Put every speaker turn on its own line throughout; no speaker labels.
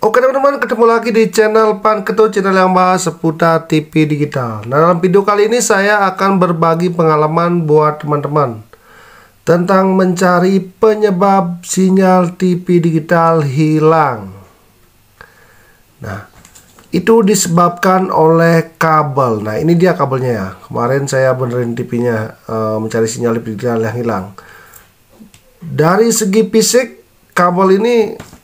Oke teman-teman ketemu lagi di channel Pan Keto channel yang bahas seputar TV digital Nah dalam video kali ini saya akan berbagi pengalaman buat teman-teman Tentang mencari penyebab sinyal TV digital hilang Nah itu disebabkan oleh kabel Nah ini dia kabelnya ya Kemarin saya benerin TV-nya e, eh, mencari sinyal TV digital yang hilang Dari segi fisik kabel ini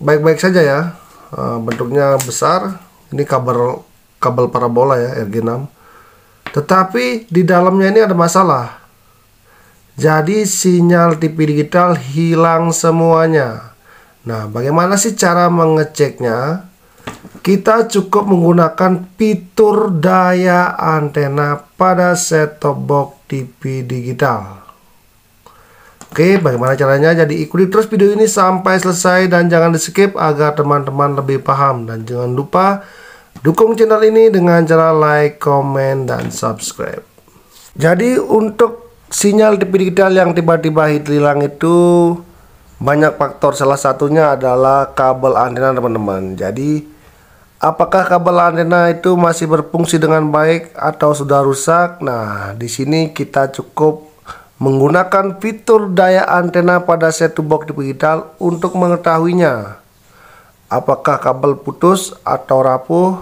baik-baik saja ya Eh, bentuknya besar ini kabel kabel parabola ya RG6 tetapi di dalamnya ini ada masalah jadi sinyal TV digital hilang semuanya nah bagaimana sih cara mengeceknya kita cukup menggunakan fitur daya antena pada set-top box TV digital Oke, bagaimana caranya? Jadi ikuti terus video ini sampai selesai dan jangan di skip agar teman-teman lebih paham. Dan jangan lupa dukung channel ini dengan cara like, comment, dan subscribe. Jadi untuk sinyal TV digital yang tiba-tiba hilang itu banyak faktor. Salah satunya adalah kabel antena teman-teman. Jadi apakah kabel antena itu masih berfungsi dengan baik atau sudah rusak? Nah, di sini kita cukup menggunakan fitur daya antena pada set box digital untuk mengetahuinya apakah kabel putus atau rapuh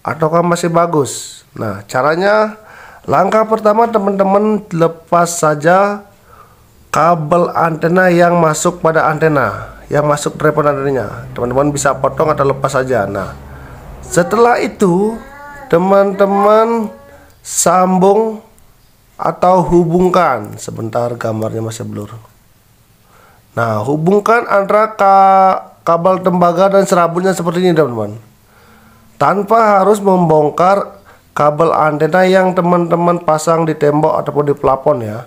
ataukah masih bagus nah caranya langkah pertama teman-teman lepas saja kabel antena yang masuk pada antena yang masuk telepon antenanya teman-teman bisa potong atau lepas saja nah setelah itu teman-teman sambung atau hubungkan sebentar gambarnya masih blur nah hubungkan antara ka kabel tembaga dan serabutnya seperti ini teman-teman tanpa harus membongkar kabel antena yang teman-teman pasang di tembok ataupun di plafon ya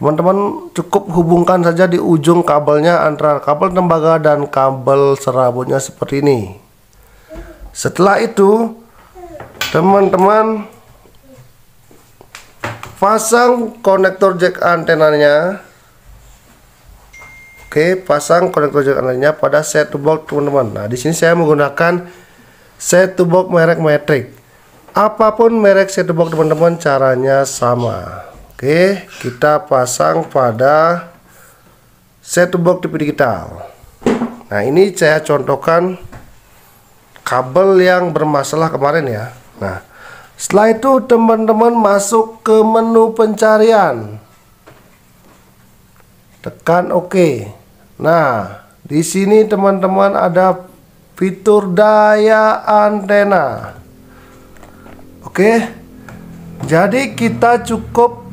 teman-teman cukup hubungkan saja di ujung kabelnya antara kabel tembaga dan kabel serabutnya seperti ini setelah itu teman-teman pasang konektor jack antenanya oke pasang konektor jack antenanya pada set box teman-teman nah di sini saya menggunakan set box merek metric apapun merek set box teman-teman caranya sama oke kita pasang pada set box TV digital nah ini saya contohkan kabel yang bermasalah kemarin ya nah setelah itu teman-teman masuk ke menu pencarian. Tekan OK. Nah, di sini teman-teman ada fitur daya antena. Oke. Jadi kita cukup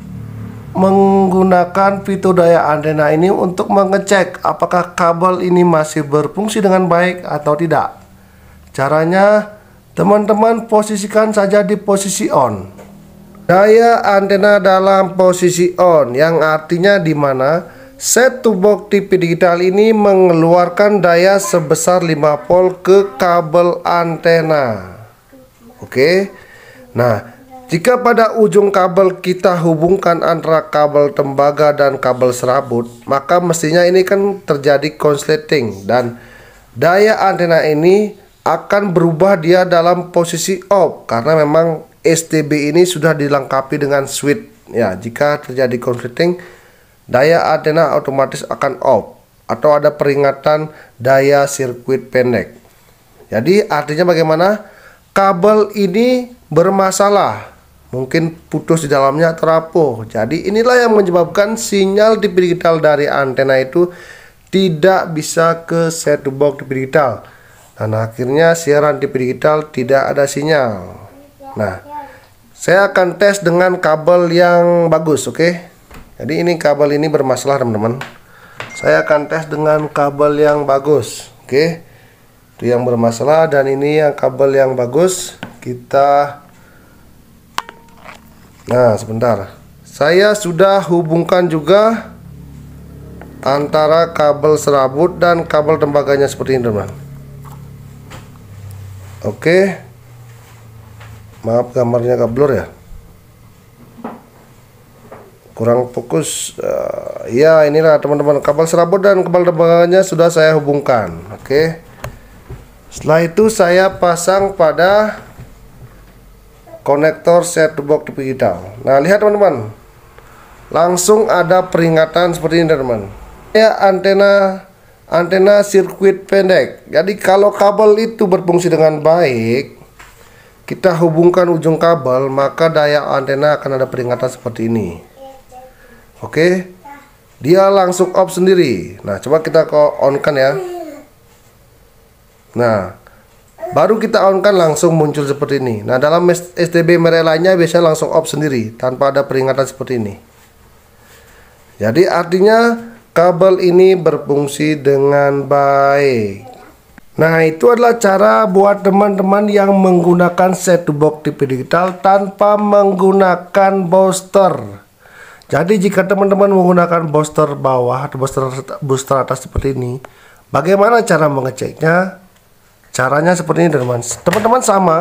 menggunakan fitur daya antena ini untuk mengecek apakah kabel ini masih berfungsi dengan baik atau tidak. Caranya Teman-teman posisikan saja di posisi on. Daya antena dalam posisi on yang artinya di mana set to box TV digital ini mengeluarkan daya sebesar 5 volt ke kabel antena. Oke. Okay? Nah, jika pada ujung kabel kita hubungkan antara kabel tembaga dan kabel serabut, maka mestinya ini kan terjadi konsleting dan daya antena ini akan berubah dia dalam posisi off karena memang STB ini sudah dilengkapi dengan switch ya jika terjadi conflicting daya antena otomatis akan off atau ada peringatan daya sirkuit pendek jadi artinya bagaimana kabel ini bermasalah mungkin putus di dalamnya terapuh jadi inilah yang menyebabkan sinyal TV digital dari antena itu tidak bisa ke set box digital dan akhirnya siaran TV digital tidak ada sinyal. Nah, saya akan tes dengan kabel yang bagus, oke? Okay? Jadi ini kabel ini bermasalah, teman-teman. Saya akan tes dengan kabel yang bagus, oke? Okay? Itu yang bermasalah dan ini yang kabel yang bagus kita Nah, sebentar. Saya sudah hubungkan juga antara kabel serabut dan kabel tembaganya seperti ini, teman. Oke. Maaf gambarnya kamarnya lur ya. Kurang fokus. Uh, ya, inilah teman-teman kapal serabut dan kapal terbangannya sudah saya hubungkan. Oke. Setelah itu saya pasang pada konektor set box digital. Nah, lihat teman-teman. Langsung ada peringatan seperti ini, teman-teman. Ya, antena antena sirkuit pendek. Jadi kalau kabel itu berfungsi dengan baik, kita hubungkan ujung kabel, maka daya antena akan ada peringatan seperti ini. Oke. Okay? Dia langsung off sendiri. Nah, coba kita ke on kan ya. Nah, baru kita on kan langsung muncul seperti ini. Nah, dalam STB merelanya biasanya langsung off sendiri tanpa ada peringatan seperti ini. Jadi artinya kabel ini berfungsi dengan baik. Nah, itu adalah cara buat teman-teman yang menggunakan set box TV digital tanpa menggunakan booster. Jadi jika teman-teman menggunakan booster bawah atau booster booster atas seperti ini, bagaimana cara mengeceknya? Caranya seperti ini teman-teman. Teman-teman sama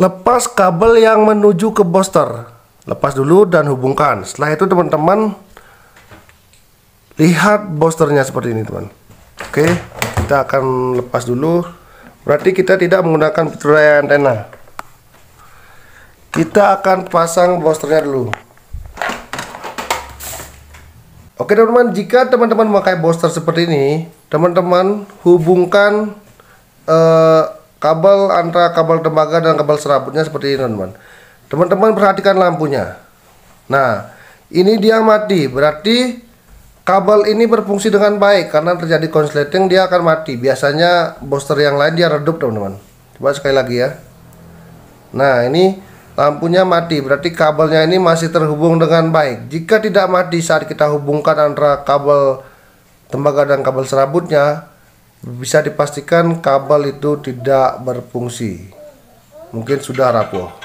lepas kabel yang menuju ke booster. Lepas dulu dan hubungkan. Setelah itu teman-teman lihat bosternya seperti ini teman oke kita akan lepas dulu berarti kita tidak menggunakan fitur antena kita akan pasang bosternya dulu oke teman-teman jika teman-teman memakai boster seperti ini teman-teman hubungkan uh, kabel antara kabel tembaga dan kabel serabutnya seperti ini teman-teman teman-teman perhatikan lampunya nah ini dia mati berarti Kabel ini berfungsi dengan baik karena terjadi konsleting dia akan mati. Biasanya booster yang lain dia redup teman-teman. Coba sekali lagi ya. Nah ini lampunya mati berarti kabelnya ini masih terhubung dengan baik. Jika tidak mati saat kita hubungkan antara kabel tembaga dan kabel serabutnya bisa dipastikan kabel itu tidak berfungsi. Mungkin sudah rapuh.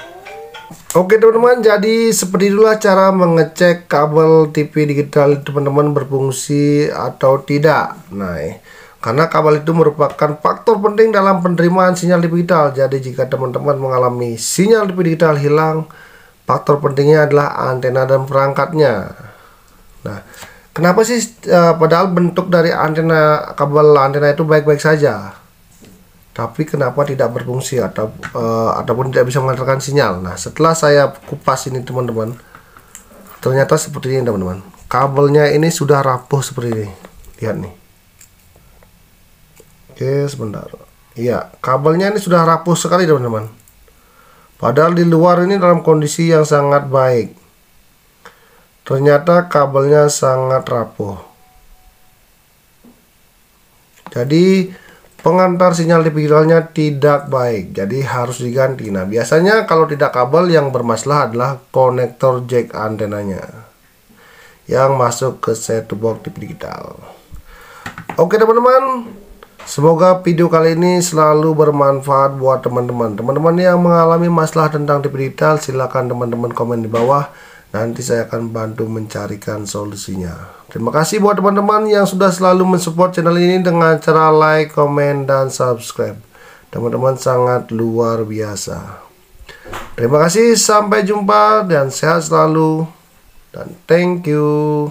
Oke teman-teman, jadi seperti itulah cara mengecek kabel TV digital teman-teman berfungsi atau tidak. Nah, eh, karena kabel itu merupakan faktor penting dalam penerimaan sinyal digital. Jadi jika teman-teman mengalami sinyal TV digital hilang, faktor pentingnya adalah antena dan perangkatnya. Nah, kenapa sih eh, padahal bentuk dari antena kabel antena itu baik-baik saja? tapi kenapa tidak berfungsi atau uh, ataupun tidak bisa mengantarkan sinyal. Nah, setelah saya kupas ini teman-teman, ternyata seperti ini teman-teman. Kabelnya ini sudah rapuh seperti ini. Lihat nih. Oke, sebentar. Iya, kabelnya ini sudah rapuh sekali teman-teman. Padahal di luar ini dalam kondisi yang sangat baik. Ternyata kabelnya sangat rapuh. Jadi pengantar sinyal digitalnya tidak baik, jadi harus diganti. Nah, biasanya kalau tidak kabel yang bermasalah adalah konektor jack antenanya yang masuk ke set box TV digital. Oke teman-teman, semoga video kali ini selalu bermanfaat buat teman-teman. Teman-teman yang mengalami masalah tentang TV digital, silakan teman-teman komen di bawah Nanti saya akan bantu mencarikan solusinya. Terima kasih buat teman-teman yang sudah selalu mensupport channel ini dengan cara like, komen, dan subscribe. Teman-teman sangat luar biasa. Terima kasih, sampai jumpa dan sehat selalu. Dan thank you.